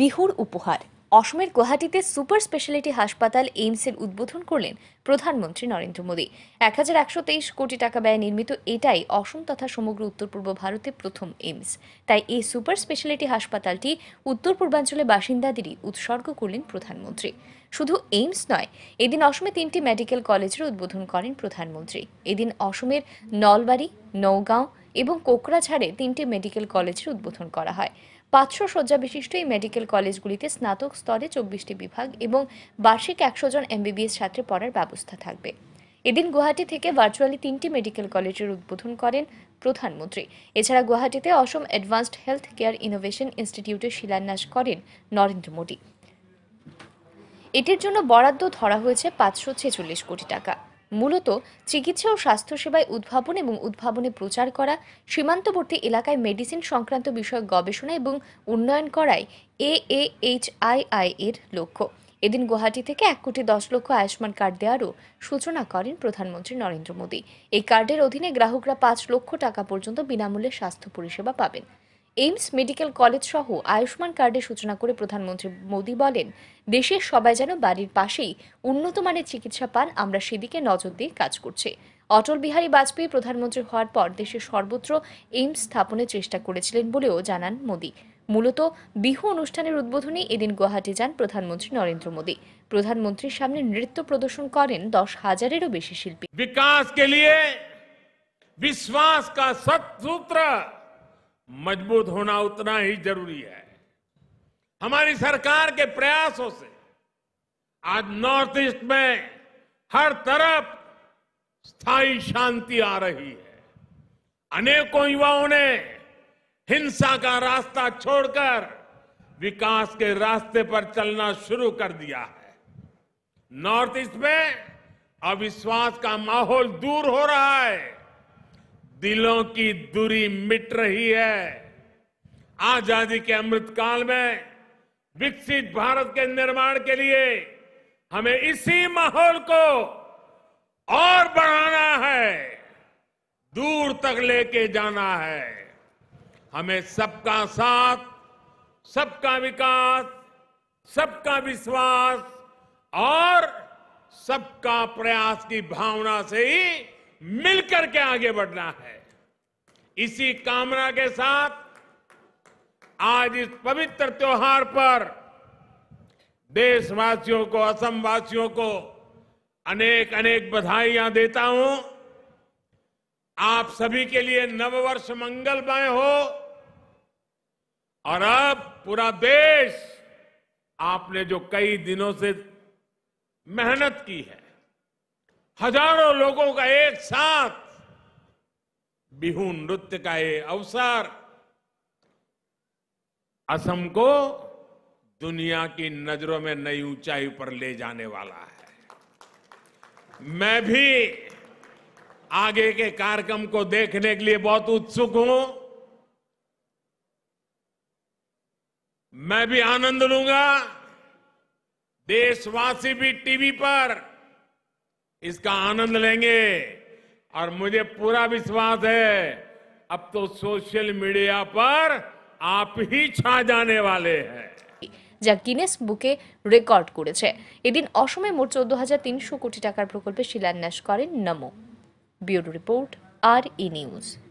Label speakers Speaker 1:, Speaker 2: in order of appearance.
Speaker 1: বিহুর উপহার অসমের গুয়াহাটিতে super speciality হাসপাতাল এইমসের উদ্বোধন করলেন প্রধানমন্ত্রী নরেন্দ্র মোদী এক হাজার একশো তেইশ কোটি টাকা ব্যয়ে নির্মিত এটাই অসম তথা সমগ্র উত্তর পূর্ব ভারতে প্রথম এইমস তাই এই সুপার স্পেশালিটি হাসপাতালটি উত্তর পূর্বাঞ্চলে বাসিন্দাদেরই উৎসর্গ করলেন প্রধানমন্ত্রী শুধু এইমস নয় এদিন অসমে তিনটি মেডিকেল কলেজের উদ্বোধন করেন প্রধানমন্ত্রী এদিন অসমের নলবাড়ি নওগাঁও এবং কোকরাঝাড়ে তিনটি মেডিকেল কলেজের উদ্বোধন করা হয় পাঁচশো শয্যা বিশিষ্ট এই মেডিকেল কলেজগুলিতে স্নাতক স্তরে চব্বিশটি বিভাগ এবং বার্ষিক একশো জন এমবিবিএস ছাত্রে পড়ার ব্যবস্থা থাকবে এদিন গুয়াহাটি থেকে ভার্চুয়ালি তিনটি মেডিকেল কলেজের উদ্বোধন করেন প্রধানমন্ত্রী এছাড়া গুয়াহাটিতে Assam advanced health care innovation ইনস্টিটিউটের শিলান্যাস করেন নরেন্দ্র মোদী এটির জন্য বরাদ্দ ধরা হয়েছে পাঁচশো ছেচল্লিশ কোটি টাকা মূলত চিকিৎসা ও স্বাস্থ্যসেবায় উদ্ভাবন এবং উদ্ভাবনে প্রচার করা সীমান্তবর্তী এলাকায় মেডিসিন সংক্রান্ত বিষয়ক গবেষণা এবং উন্নয়ন করাই আই এর লক্ষ্য এদিন গুয়াহাটি থেকে এক কোটি দশ লক্ষ আয়ুষ্মান কার্ড দেওয়ারও সূচনা করেন প্রধানমন্ত্রী নরেন্দ্র মোদী এই কার্ডের অধীনে গ্রাহকরা পাঁচ লক্ষ টাকা পর্যন্ত বিনামূল্যে স্বাস্থ্য পরিষেবা পাবেন এইমস মেডিকেল কলেজ সহ আয়ুষ্মান কার্ডের সূচনা করে প্রধানমন্ত্রী মোদী বলেন দেশের সবাই যেন বাড়ির পাশেই উন্নত মানের চিকিৎসা পান আমরা সেদিকে নজর দিয়ে কাজ করছি অটল বিহারী বাজপেয়ী প্রধানমন্ত্রী হওয়ার পর দেশের সর্বত্র এইমস স্থাপনের চেষ্টা করেছিলেন বলেও জানান মোদী মূলত বিহু অনুষ্ঠানের উদ্বোধনে এদিন গুয়াহাটি যান প্রধানমন্ত্রী নরেন্দ্র মোদী প্রধানমন্ত্রীর সামনে নৃত্য প্রদর্শন করেন দশ হাজারেরও বেশি শিল্পী
Speaker 2: বিকাশ কে লিয়ে বিশ্বাস কা সৎ मजबूत होना उतना ही जरूरी है हमारी सरकार के प्रयासों से आज नॉर्थ ईस्ट में हर तरफ स्थायी शांति आ रही है अनेकों युवाओं ने हिंसा का रास्ता छोड़कर विकास के रास्ते पर चलना शुरू कर दिया है नॉर्थ ईस्ट में अविश्वास का माहौल दूर हो रहा है दिलों की दूरी मिट रही है आजादी के अमृतकाल में विकसित भारत के निर्माण के लिए हमें इसी माहौल को और बढ़ाना है दूर तक लेके जाना है हमें सबका साथ सबका विकास सबका विश्वास और सबका प्रयास की भावना से ही मिलकर के आगे बढ़ना है इसी कामना के साथ आज इस पवित्र त्योहार पर देशवासियों को असम वासियों को अनेक अनेक बधाइयां देता हूं आप सभी के लिए नववर्ष मंगलमय हो और अब पूरा देश आपने जो कई दिनों से मेहनत की है हजारों लोगों का एक साथ बिहू नृत्य का ये अवसर असम को दुनिया की नजरों में नई ऊंचाई पर ले जाने वाला है मैं भी आगे के कार्यक्रम को देखने के लिए बहुत उत्सुक हूं मैं भी आनंद लूंगा देशवासी भी टीवी पर इसका आनंद लेंगे और मुझे पूरा विश्वास है अब तो सोशल मीडिया पर आप ही छा जाने वाले हैं
Speaker 1: যা গিনেস বুকে রেকর্ড করেছে এদিন অসমে মোট চোদ্দ হাজার তিনশো কোটি টাকার প্রকল্পে শিলান্যাস করেন নমো বিউরো রিপোর্ট আর ই নিউজ